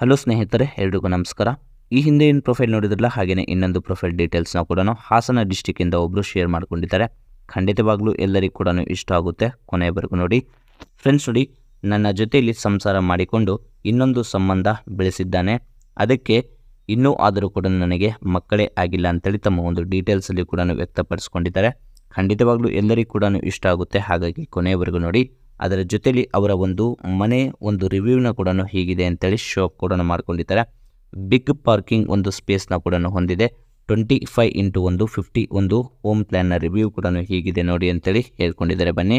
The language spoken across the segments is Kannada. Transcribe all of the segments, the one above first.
ಹಲೋ ಸ್ನೇಹಿತರೆ ಎಲ್ರಿಗೂ ನಮಸ್ಕಾರ ಈ ಹಿಂದೆ ಏನು ಪ್ರೊಫೈಲ್ ನೋಡಿದ್ರಲ್ಲ ಹಾಗೆಯೇ ಇನ್ನೊಂದು ಪ್ರೊಫೈಲ್ ಡೀಟೇಲ್ಸ್ನ ಕೂಡ ಹಾಸನ ಡಿಸ್ಟಿಕ್ಕಿಂದ ಒಬ್ಬರು ಶೇರ್ ಮಾಡ್ಕೊಂಡಿದ್ದಾರೆ ಖಂಡಿತವಾಗ್ಲೂ ಎಲ್ಲರಿಗೂ ಕೂಡ ಇಷ್ಟ ಆಗುತ್ತೆ ಕೊನೆಯವರೆಗೂ ನೋಡಿ ಫ್ರೆಂಡ್ಸ್ ನೋಡಿ ನನ್ನ ಜೊತೆಯಲ್ಲಿ ಸಂಸಾರ ಮಾಡಿಕೊಂಡು ಇನ್ನೊಂದು ಸಂಬಂಧ ಬೆಳೆಸಿದ್ದಾನೆ ಅದಕ್ಕೆ ಇನ್ನೂ ಆದರೂ ಕೂಡ ನನಗೆ ಮಕ್ಕಳೇ ಆಗಿಲ್ಲ ಅಂತೇಳಿ ತಮ್ಮ ಒಂದು ಡೀಟೇಲ್ಸಲ್ಲಿ ಕೂಡ ವ್ಯಕ್ತಪಡಿಸ್ಕೊಂಡಿದ್ದಾರೆ ಖಂಡಿತವಾಗ್ಲೂ ಎಲ್ಲರಿಗೂ ಕೂಡ ಇಷ್ಟ ಆಗುತ್ತೆ ಹಾಗಾಗಿ ಕೊನೆಯವರೆಗೂ ನೋಡಿ ಅದರ ಜೊತೆಯಲ್ಲಿ ಅವರ ಒಂದು ಮನೆ ಒಂದು ರಿವ್ಯೂನ ಕೂಡ ಹೀಗಿದೆ ಅಂತೇಳಿ ಶೋ ಕೂಡ ಮಾಡ್ಕೊಂಡಿದ್ದಾರೆ ಬಿಗ್ ಪಾರ್ಕಿಂಗ್ ಒಂದು ಸ್ಪೇಸ್ನ ಕೂಡ ಹೊಂದಿದೆ ಟ್ವೆಂಟಿ ಫೈವ್ ಇಂಟು ಒಂದು ಫಿಫ್ಟಿ ಒಂದು ಹೋಮ್ ಪ್ಲ್ಯಾನ್ನ ರಿವ್ಯೂ ಕೂಡ ಹೀಗಿದೆ ನೋಡಿ ಅಂತೇಳಿ ಹೇಳ್ಕೊಂಡಿದ್ದಾರೆ ಬನ್ನಿ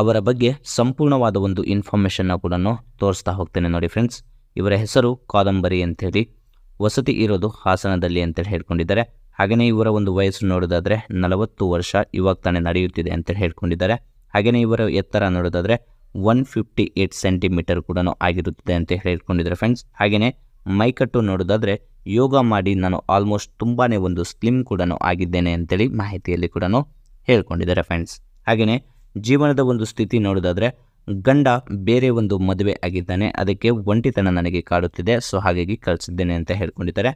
ಅವರ ಬಗ್ಗೆ ಸಂಪೂರ್ಣವಾದ ಒಂದು ಇನ್ಫಾರ್ಮೇಷನ್ನ ಕೂಡ ತೋರಿಸ್ತಾ ಹೋಗ್ತೇನೆ ನೋಡಿ ಫ್ರೆಂಡ್ಸ್ ಇವರ ಹೆಸರು ಕಾದಂಬರಿ ಅಂತೇಳಿ ವಸತಿ ಇರೋದು ಹಾಸನದಲ್ಲಿ ಅಂತೇಳಿ ಹೇಳ್ಕೊಂಡಿದ್ದಾರೆ ಹಾಗೆಯೇ ಇವರ ಒಂದು ವಯಸ್ಸು ನೋಡೋದಾದರೆ ನಲವತ್ತು ವರ್ಷ ಇವಾಗ ತಾನೇ ನಡೆಯುತ್ತಿದೆ ಅಂತೇಳಿ ಹೇಳ್ಕೊಂಡಿದ್ದಾರೆ ಹಾಗೆಯೇ ಇವರ ಎತ್ತರ ನೋಡೋದಾದರೆ ಒನ್ ಫಿಫ್ಟಿ ಏಯ್ಟ್ ಸೆಂಟಿಮೀಟರ್ ಕೂಡ ಆಗಿರುತ್ತದೆ ಅಂತ ಹೇಳ್ಕೊಂಡಿದ್ದಾರೆ ಫ್ರೆಂಡ್ಸ್ ಹಾಗೆಯೇ ಮೈಕಟ್ಟು ನೋಡೋದಾದರೆ ಯೋಗ ಮಾಡಿ ನಾನು ಆಲ್ಮೋಸ್ಟ್ ತುಂಬಾ ಒಂದು ಸ್ಲಿಮ್ ಕೂಡ ಆಗಿದ್ದೇನೆ ಅಂತೇಳಿ ಮಾಹಿತಿಯಲ್ಲಿ ಕೂಡ ಹೇಳ್ಕೊಂಡಿದ್ದಾರೆ ಫ್ರೆಂಡ್ಸ್ ಹಾಗೆಯೇ ಜೀವನದ ಒಂದು ಸ್ಥಿತಿ ನೋಡೋದಾದರೆ ಗಂಡ ಬೇರೆ ಒಂದು ಮದುವೆ ಆಗಿದ್ದಾನೆ ಅದಕ್ಕೆ ಒಂಟಿತನ ನನಗೆ ಕಾಡುತ್ತಿದೆ ಸೊ ಹಾಗಾಗಿ ಕಳಿಸಿದ್ದೇನೆ ಅಂತ ಹೇಳ್ಕೊಂಡಿದ್ದಾರೆ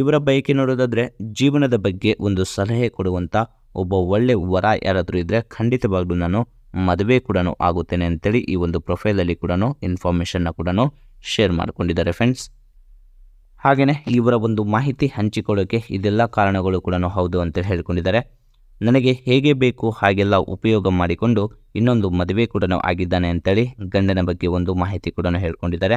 ಇವರ ಬಯಕೆ ನೋಡೋದಾದರೆ ಜೀವನದ ಬಗ್ಗೆ ಒಂದು ಸಲಹೆ ಕೊಡುವಂಥ ಒಬ್ಬ ಒಳ್ಳೆ ವರ ಯಾರಾದರೂ ಇದ್ದರೆ ಖಂಡಿತವಾಗ್ಲೂ ನಾನು ಮದುವೆ ಕೂಡ ಆಗುತ್ತೇನೆ ಅಂತೇಳಿ ಈ ಒಂದು ಪ್ರೊಫೈಲಲ್ಲಿ ಕೂಡ ಇನ್ಫಾರ್ಮೇಷನ್ನ ಕೂಡ ಶೇರ್ ಮಾಡಿಕೊಂಡಿದ್ದಾರೆ ಫ್ರೆಂಡ್ಸ್ ಹಾಗೆಯೇ ಇವರ ಒಂದು ಮಾಹಿತಿ ಹಂಚಿಕೊಳ್ಳೋಕ್ಕೆ ಇದೆಲ್ಲ ಕಾರಣಗಳು ಕೂಡ ಹೌದು ಅಂತೇಳಿ ಹೇಳ್ಕೊಂಡಿದ್ದಾರೆ ನನಗೆ ಹೇಗೆ ಬೇಕು ಹಾಗೆಲ್ಲ ಉಪಯೋಗ ಮಾಡಿಕೊಂಡು ಇನ್ನೊಂದು ಮದುವೆ ಕೂಡ ಆಗಿದ್ದಾನೆ ಅಂತೇಳಿ ಗಂಡನ ಬಗ್ಗೆ ಒಂದು ಮಾಹಿತಿ ಕೂಡ ಹೇಳ್ಕೊಂಡಿದ್ದಾರೆ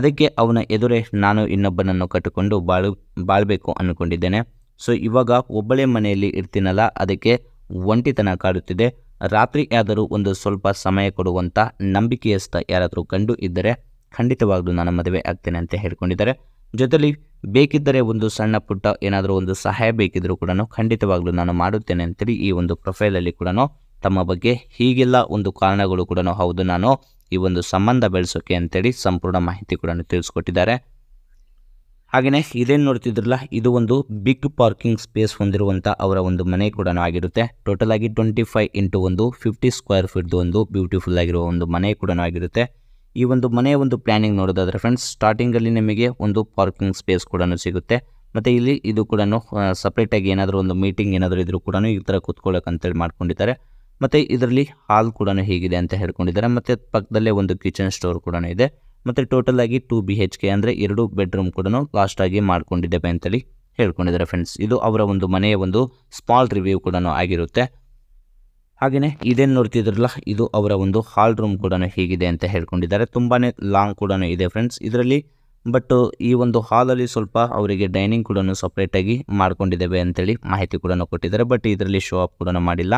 ಅದಕ್ಕೆ ಅವನ ಎದುರೇ ನಾನು ಇನ್ನೊಬ್ಬನನ್ನು ಕಟ್ಟಿಕೊಂಡು ಬಾಳು ಬಾಳಬೇಕು ಅಂದ್ಕೊಂಡಿದ್ದೇನೆ ಸೊ ಇವಾಗ ಒಬ್ಬಳೇ ಮನೆಯಲ್ಲಿ ಇರ್ತೀನಲ್ಲ ಅದಕ್ಕೆ ಒಂಟಿತನ ಕಾಡುತ್ತಿದೆ ರಾತ್ರಿ ಆದರೂ ಒಂದು ಸ್ವಲ್ಪ ಸಮಯ ಕೊಡುವಂಥ ನಂಬಿಕೆಯಸ್ಥ ಯಾರಾದರೂ ಕಂಡು ಇದ್ದರೆ ಖಂಡಿತವಾಗ್ಲೂ ನಾನು ಮದುವೆ ಆಗ್ತೇನೆ ಅಂತ ಹೇಳ್ಕೊಂಡಿದ್ದಾರೆ ಜೊತೆಯಲ್ಲಿ ಬೇಕಿದ್ದರೆ ಒಂದು ಸಣ್ಣ ಪುಟ್ಟ ಏನಾದರೂ ಒಂದು ಸಹಾಯ ಬೇಕಿದ್ದರೂ ಕೂಡ ಖಂಡಿತವಾಗ್ಲೂ ನಾನು ಮಾಡುತ್ತೇನೆ ಅಂತೇಳಿ ಈ ಒಂದು ಪ್ರೊಫೈಲಲ್ಲಿ ಕೂಡ ತಮ್ಮ ಬಗ್ಗೆ ಹೀಗೆಲ್ಲ ಒಂದು ಕಾರಣಗಳು ಕೂಡ ಹೌದು ನಾನು ಈ ಒಂದು ಸಂಬಂಧ ಬೆಳೆಸೋಕೆ ಅಂತೇಳಿ ಸಂಪೂರ್ಣ ಮಾಹಿತಿ ಕೂಡ ತಿಳಿಸ್ಕೊಟ್ಟಿದ್ದಾರೆ ಹಾಗೆಯೇ ಇದೇನು ನೋಡ್ತಿದ್ರಲ್ಲ ಇದು ಒಂದು ಬಿಗ್ ಪಾರ್ಕಿಂಗ್ ಸ್ಪೇಸ್ ಹೊಂದಿರುವಂತಹ ಅವರ ಒಂದು ಮನೆ ಕೂಡ ಆಗಿರುತ್ತೆ ಟೋಟಲ್ ಆಗಿ ಟ್ವೆಂಟಿ ಫೈವ್ ಇಂಟು ಒಂದು ಫಿಫ್ಟಿ ಸ್ಕ್ವೇರ್ ಫೀಟ್ ಒಂದು ಬ್ಯೂಟಿಫುಲ್ ಆಗಿರುವ ಒಂದು ಮನೆ ಕೂಡ ಆಗಿರುತ್ತೆ ಈ ಒಂದು ಮನೆಯ ಒಂದು ಪ್ಲಾನಿಂಗ್ ನೋಡೋದಾದರೆ ಫ್ರೆಂಡ್ಸ್ ಸ್ಟಾರ್ಟಿಂಗ್ ಅಲ್ಲಿ ನಿಮಗೆ ಒಂದು ಪಾರ್ಕಿಂಗ್ ಸ್ಪೇಸ್ ಕೂಡ ಸಿಗುತ್ತೆ ಮತ್ತೆ ಇಲ್ಲಿ ಇದು ಕೂಡ ಆಗಿ ಏನಾದರೂ ಒಂದು ಮೀಟಿಂಗ್ ಏನಾದರೂ ಇದ್ರೂ ಕೂಡ ಈ ಥರ ಕೂತ್ಕೊಳ್ಳೋಕೆ ಹೇಳಿ ಮಾಡ್ಕೊಂಡಿದ್ದಾರೆ ಮತ್ತೆ ಇದರಲ್ಲಿ ಹಾಲ್ ಕೂಡ ಹೇಗಿದೆ ಅಂತ ಹೇಳ್ಕೊಂಡಿದ್ದಾರೆ ಮತ್ತೆ ಪಕ್ಕದಲ್ಲೇ ಒಂದು ಕಿಚನ್ ಸ್ಟೋರ್ ಕೂಡ ಇದೆ ಮತ್ತು ಟೋಟಲ್ ಆಗಿ ಟೂ ಬಿ ಹೆಚ್ ಕೆ ಅಂದರೆ ಎರಡು ಬೆಡ್ರೂಮ್ ಕೂಡ ಲಾಸ್ಟಾಗಿ ಮಾಡ್ಕೊಂಡಿದ್ದೇವೆ ಅಂತೇಳಿ ಹೇಳ್ಕೊಂಡಿದ್ದಾರೆ ಫ್ರೆಂಡ್ಸ್ ಇದು ಅವರ ಒಂದು ಮನೆಯ ಒಂದು ಸ್ಮಾಲ್ ರಿವ್ಯೂ ಕೂಡ ಆಗಿರುತ್ತೆ ಹಾಗೆಯೇ ಇದೇನು ನೋಡ್ತಿದ್ರಲ್ಲ ಇದು ಅವರ ಒಂದು ಹಾಲ್ ರೂಮ್ ಕೂಡ ಹೀಗಿದೆ ಅಂತ ಹೇಳ್ಕೊಂಡಿದ್ದಾರೆ ತುಂಬಾ ಲಾಂಗ್ ಕೂಡ ಇದೆ ಫ್ರೆಂಡ್ಸ್ ಇದರಲ್ಲಿ ಬಟ್ ಈ ಒಂದು ಹಾಲಲ್ಲಿ ಸ್ವಲ್ಪ ಅವರಿಗೆ ಡೈನಿಂಗ್ ಕೂಡ ಸಪ್ರೇಟಾಗಿ ಮಾಡ್ಕೊಂಡಿದ್ದೇವೆ ಅಂತೇಳಿ ಮಾಹಿತಿ ಕೂಡ ಕೊಟ್ಟಿದ್ದಾರೆ ಬಟ್ ಇದರಲ್ಲಿ ಶೋ ಅಪ್ ಕೂಡ ಮಾಡಿಲ್ಲ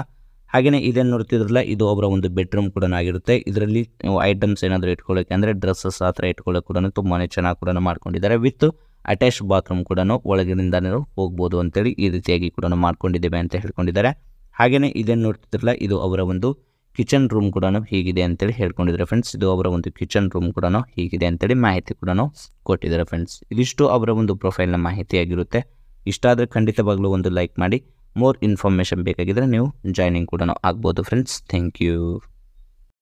ಹಾಗೆಯೇ ಇದೇನು ನೋಡ್ತಿದ್ರಲ್ಲ ಇದು ಅವರ ಒಂದು ಬೆಡ್ರೂಮ್ ಕೂಡ ಆಗಿರುತ್ತೆ ಇದರಲ್ಲಿ ಐಟಮ್ಸ್ ಏನಾದರೂ ಇಟ್ಕೊಳ್ಳೋಕೆ ಅಂದರೆ ಡ್ರೆಸ್ಸಸ್ ಆ ಥರ ಇಟ್ಕೊಳ್ಳೋಕೆ ಕೂಡ ತುಂಬಾ ಚೆನ್ನಾಗಿ ಕೂಡ ಮಾಡ್ಕೊಂಡಿದ್ದಾರೆ ವಿತ್ ಅಟ್ಯಾಚ್ ಬಾತ್ರೂಮ್ ಕೂಡ ಒಳಗಿನಿಂದ ಹೋಗ್ಬೋದು ಅಂತೇಳಿ ಈ ರೀತಿಯಾಗಿ ಕೂಡ ಮಾಡ್ಕೊಂಡಿದ್ದೇವೆ ಅಂತ ಹೇಳ್ಕೊಂಡಿದ್ದಾರೆ ಹಾಗೆಯೇ ಇದೇನು ನೋಡ್ತಿದ್ರಲ್ಲ ಇದು ಅವರ ಒಂದು ಕಿಚನ್ ರೂಮ್ ಕೂಡ ಹೀಗಿದೆ ಅಂತೇಳಿ ಹೇಳ್ಕೊಂಡಿದ್ದಾರೆ ಫ್ರೆಂಡ್ಸ್ ಇದು ಅವರ ಒಂದು ಕಿಚನ್ ರೂಮ್ ಕೂಡ ಹೀಗಿದೆ ಅಂತೇಳಿ ಮಾಹಿತಿ ಕೂಡ ಕೊಟ್ಟಿದ್ದಾರೆ ಫ್ರೆಂಡ್ಸ್ ಇದಿಷ್ಟು ಅವರ ಒಂದು ಪ್ರೊಫೈಲ್ನ ಮಾಹಿತಿಯಾಗಿರುತ್ತೆ ಇಷ್ಟಾದರೆ ಖಂಡಿತವಾಗಲೂ ಒಂದು ಲೈಕ್ ಮಾಡಿ ಮೋರ್ ಇನ್ಫಾರ್ಮೇಷನ್ ಬೇಕಾಗಿದ್ದರೆ ನೀವು ಜಾಯ್ನಿಂಗ್ ಕೂಡ ಆಗ್ಬೋದು ಫ್ರೆಂಡ್ಸ್ ಥ್ಯಾಂಕ್ ಯು